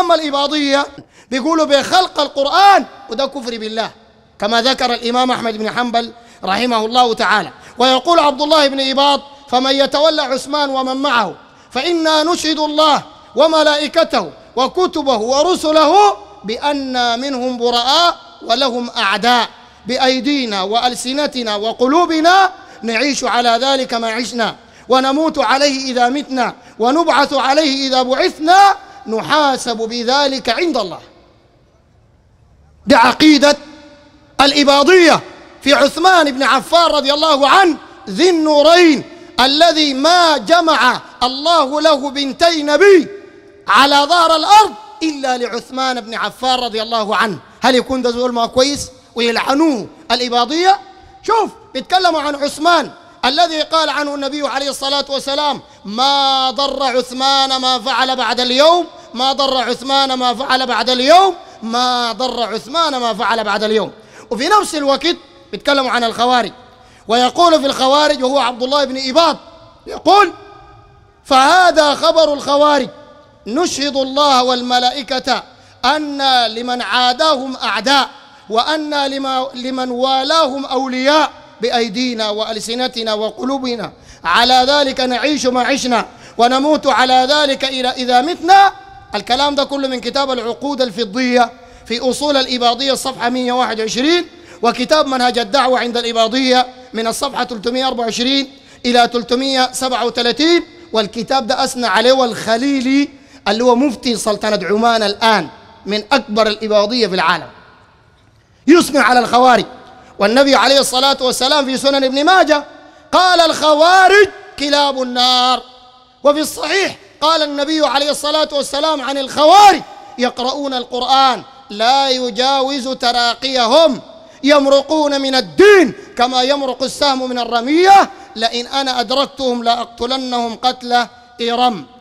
أما الإباضية بيقولوا بخلق القرآن وده كفر بالله كما ذكر الإمام أحمد بن حنبل رحمه الله تعالى ويقول عبد الله بن إباض فمن يتولى عثمان ومن معه فإنا نشهد الله وملائكته وكتبه ورسله بأن منهم براء ولهم أعداء بأيدينا وألسنتنا وقلوبنا نعيش على ذلك ما عشنا ونموت عليه إذا متنا ونبعث عليه إذا بعثنا نحاسب بذلك عند الله دي عقيدة الإباضية في عثمان بن عفان رضي الله عنه ذي النورين الذي ما جمع الله له بنتي نبي على ظهر الأرض إلا لعثمان بن عفان رضي الله عنه هل يكون ده ما كويس ويلعنوه الإباضية شوف بيتكلموا عن عثمان الذي قال عنه النبي عليه الصلاة والسلام ما ضر عثمان ما فعل بعد اليوم ما ضر عثمان ما فعل بعد اليوم ما ضر عثمان ما فعل بعد اليوم وفي نفس الوقت بيتكلموا عن الخوارج ويقول في الخوارج وهو عبد الله بن إباط يقول فهذا خبر الخوارج نشهد الله والملائكة أن لمن عاداهم أعداء وأن لمن والاهم أولياء بأيدينا وألسنتنا وقلوبنا على ذلك نعيش ما عشنا ونموت على ذلك إلى إذا متنا الكلام ده كله من كتاب العقود الفضية في أصول الإباضية الصفحة 121 وكتاب منهج الدعوة عند الإباضية من الصفحة 324 إلى 337 والكتاب ده أثنى عليه الخليلي اللي هو مفتي سلطنة عمان الآن من أكبر الإباضية في العالم يثني على الخوارج والنبي عليه الصلاة والسلام في سنن ابن ماجه قال الخوارج كلاب النار وفي الصحيح قال النبي عليه الصلاة والسلام عن الخوارج يقرؤون القرآن لا يجاوز تراقيهم يمرقون من الدين كما يمرق السهم من الرمية لئن أنا أدركتهم لأقتلنهم قتل إرم